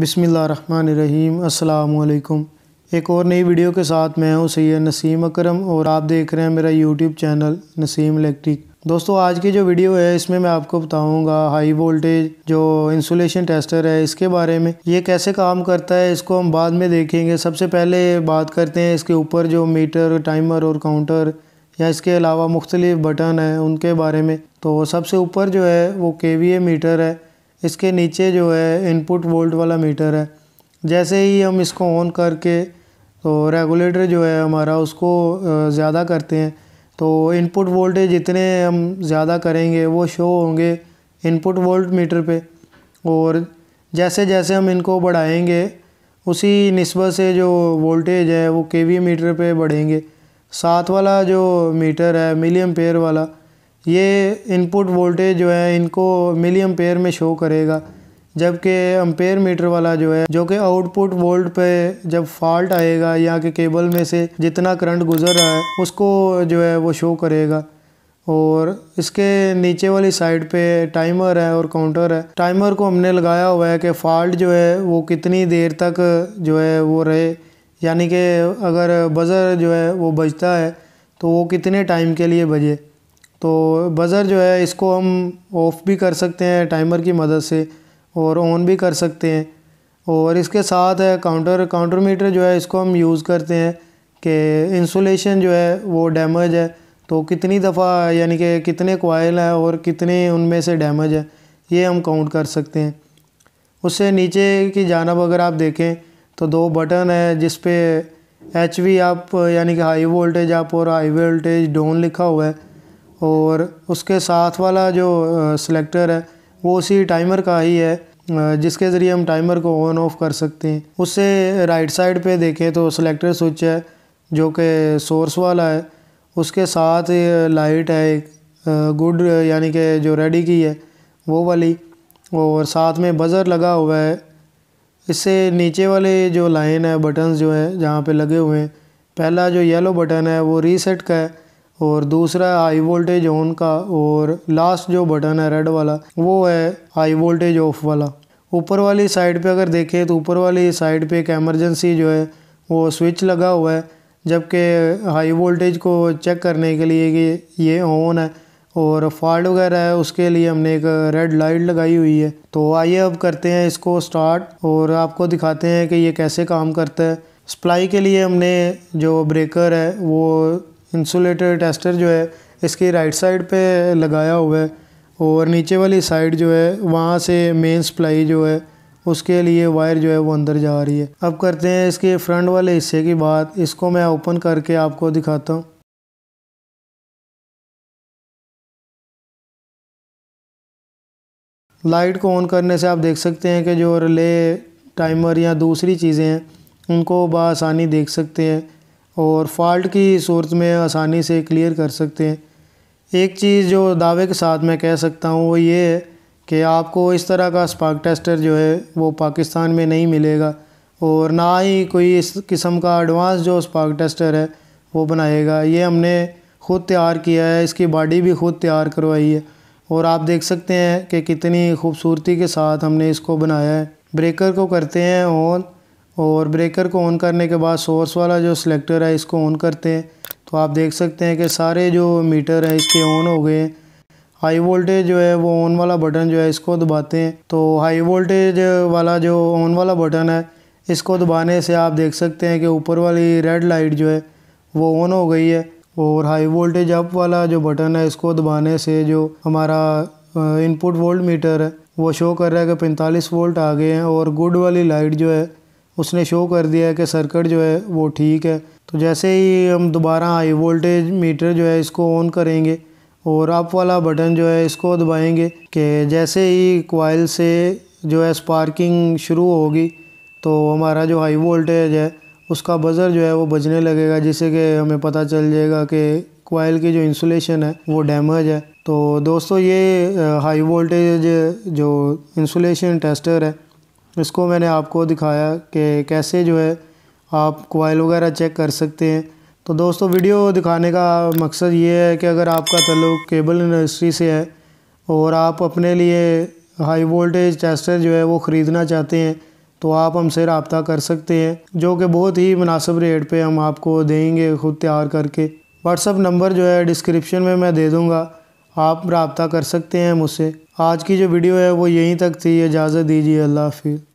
बिसमीम् अल्लाम एक और नई वीडियो के साथ मैं हूं सैयद नसीम अकरम और आप देख रहे हैं मेरा यूट्यूब चैनल नसीम इलेक्ट्रिक दोस्तों आज की जो वीडियो है इसमें मैं आपको बताऊंगा हाई वोल्टेज जो इंसुलेशन टेस्टर है इसके बारे में ये कैसे काम करता है इसको हम बाद में देखेंगे सबसे पहले बात करते हैं इसके ऊपर जो मीटर टाइमर और काउंटर या इसके अलावा मुख्तलिफ़ बटन हैं उनके बारे में तो सबसे ऊपर जो है वो के मीटर है इसके नीचे जो है इनपुट वोल्ट वाला मीटर है जैसे ही हम इसको ऑन करके तो रेगुलेटर जो है हमारा उसको ज़्यादा करते हैं तो इनपुट वोल्टेज जितने हम ज़्यादा करेंगे वो शो होंगे इनपुट वोल्ट मीटर पे और जैसे जैसे हम इनको बढ़ाएंगे उसी नस्बत से जो वोल्टेज है वो के वी मीटर पे बढ़ेंगे सात वाला जो मीटर है मिलियम पेयर वाला ये इनपुट वोल्टेज जो है इनको मिली एम्पेयर में शो करेगा जबकि अम्पेयर मीटर वाला जो है जो कि आउटपुट वोल्ट पे जब फॉल्ट आएगा या कि केबल में से जितना करंट गुजर रहा है उसको जो है वो शो करेगा और इसके नीचे वाली साइड पे टाइमर है और काउंटर है टाइमर को हमने लगाया हुआ है कि फॉल्ट जो है वो कितनी देर तक जो है वो रहे यानी कि अगर बज़र जो है वो बजता है तो वो कितने टाइम के लिए बजे तो बज़र जो है इसको हम ऑफ़ भी कर सकते हैं टाइमर की मदद से और ऑन भी कर सकते हैं और इसके साथ है काउंटर काउंटर मीटर जो है इसको हम यूज़ करते हैं कि इंसुलेशन जो है वो डैमेज है तो कितनी दफ़ा यानी कि कितने कोयल हैं और कितने उनमें से डैमेज है ये हम काउंट कर सकते हैं उससे नीचे की जानब अगर आप देखें तो दो बटन है जिस पे एच आप यानी कि हाई वोल्टेज आप और हाई वोल्टेज डाउन लिखा हुआ है और उसके साथ वाला जो सिलेक्टर है वो उसी टाइमर का ही है जिसके ज़रिए हम टाइमर को ऑन ऑफ कर सकते हैं उससे राइट साइड पे देखें तो सिलेक्टर स्विच है जो कि सोर्स वाला है उसके साथ लाइट है एक गुड यानी कि जो रेडी की है वो वाली और साथ में बज़र लगा हुआ है इससे नीचे वाले जो लाइन है बटन्स जो है जहाँ पे लगे हुए हैं पहला जो येलो बटन है वो रीसेट का है और दूसरा है हाई वोल्टेज ऑन का और लास्ट जो बटन है रेड वाला वो है हाई वोल्टेज ऑफ वाला ऊपर वाली साइड पे अगर देखें तो ऊपर वाली साइड पे एक एमरजेंसी जो है वो स्विच लगा हुआ है जबकि हाई वोल्टेज को चेक करने के लिए कि ये ऑन है और फॉल्ट वगैरह है उसके लिए हमने एक रेड लाइट लगाई हुई है तो आइए अब करते हैं इसको स्टार्ट और आपको दिखाते हैं कि ये कैसे काम करता है सप्लाई के लिए हमने जो ब्रेकर है वो इंसुलेटेड टेस्टर जो है इसके राइट साइड पे लगाया हुआ है और नीचे वाली साइड जो है वहाँ से मेन सप्लाई जो है उसके लिए वायर जो है वो अंदर जा रही है अब करते हैं इसके फ्रंट वाले हिस्से की बात इसको मैं ओपन करके आपको दिखाता हूँ लाइट को ऑन करने से आप देख सकते हैं कि जो रिले टाइमर या दूसरी चीज़ें हैं उनको बसानी देख सकते हैं और फॉल्ट की सूरत में आसानी से क्लियर कर सकते हैं एक चीज़ जो दावे के साथ मैं कह सकता हूँ वो ये है कि आपको इस तरह का स्पार्क टेस्टर जो है वो पाकिस्तान में नहीं मिलेगा और ना ही कोई इस किस्म का एडवांस जो स्पार्क टेस्टर है वो बनाएगा ये हमने ख़ुद तैयार किया है इसकी बॉडी भी ख़ुद तैयार करवाई है और आप देख सकते हैं कि कितनी खूबसूरती के साथ हमने इसको बनाया है ब्रेकर को करते हैं ऑन और ब्रेकर को ऑन करने के बाद सोर्स वाला जो सिलेक्टर है इसको ऑन करते हैं तो आप देख सकते हैं कि सारे जो मीटर है इसके ऑन हो गए हैं हाई वोल्टेज जो है वो ऑन वाला बटन जो है इसको दबाते हैं तो हाई वोल्टेज वाला जो ऑन वाला बटन है इसको दबाने से आप देख सकते हैं कि ऊपर वाली रेड लाइट जो है वो ऑन हो गई है और हाई वोल्टेज अप वाला जो बटन है इसको दबाने से जो हमारा इनपुट वोल्ट मीटर है वो शो कर रहा है कि 45 वोल्ट आ गए हैं और गुड वाली लाइट जो है उसने शो कर दिया कि सर्किट जो है वो ठीक है तो जैसे ही हम दोबारा हाई वोल्टेज मीटर जो है इसको ऑन करेंगे और अप वाला बटन जो है इसको दबाएंगे कि जैसे ही कोयल से जो है स्पार्किंग शुरू होगी तो हमारा जो हाई वोल्टेज है उसका बज़र जो है वो बजने लगेगा जिससे कि हमें पता चल जाएगा कि कोयल की जो इंसुलेशन है वो डैमेज है तो दोस्तों ये हाई वोल्टेज जो इंसुलेशन टेस्टर है इसको मैंने आपको दिखाया कि कैसे जो है आप कोयल वगैरह चेक कर सकते हैं तो दोस्तों वीडियो दिखाने का मकसद ये है कि अगर आपका तल्लुक केबल इंडस्ट्री से है और आप अपने लिए हाई वोल्टेज टेस्टर जो है वो ख़रीदना चाहते हैं तो आप हमसे रबता कर सकते हैं जो कि बहुत ही मुनासिब रेट पे हम आपको देंगे ख़ुद तैयार करके व्हाट्सअप नंबर जो है डिस्क्रिप्शन में मैं दे दूँगा आप रबता कर सकते हैं मुझसे आज की जो वीडियो है वो यहीं तक थी इजाज़त दीजिए अल्लाह हाफिज़